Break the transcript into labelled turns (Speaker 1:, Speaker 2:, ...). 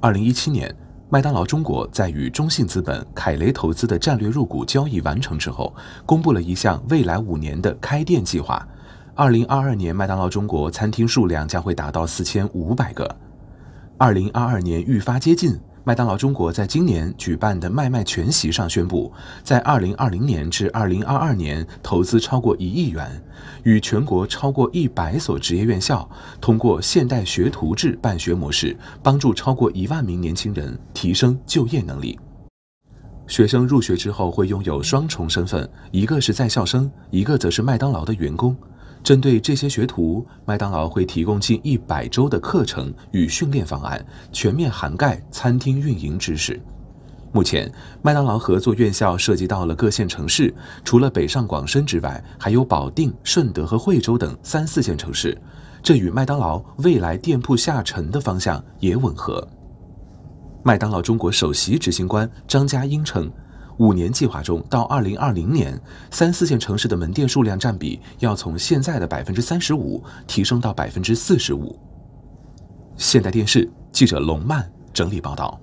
Speaker 1: 二零一七年，麦当劳中国在与中信资本凯雷投资的战略入股交易完成之后，公布了一项未来五年的开店计划。二零二二年，麦当劳中国餐厅数量将会达到四千五百个。二零二二年愈发接近。麦当劳中国在今年举办的麦麦全席上宣布，在2020年至2022年投资超过一亿元，与全国超过一百所职业院校通过现代学徒制办学模式，帮助超过一万名年轻人提升就业能力。学生入学之后会拥有双重身份，一个是在校生，一个则是麦当劳的员工。针对这些学徒，麦当劳会提供近一百周的课程与训练方案，全面涵盖餐厅运营知识。目前，麦当劳合作院校涉及到了各线城市，除了北上广深之外，还有保定、顺德和惠州等三四线城市。这与麦当劳未来店铺下沉的方向也吻合。麦当劳中国首席执行官张佳英称。五年计划中，到二零二零年，三四线城市的门店数量占比要从现在的百分之三十五提升到百分之四十五。现代电视记者龙曼整理报道。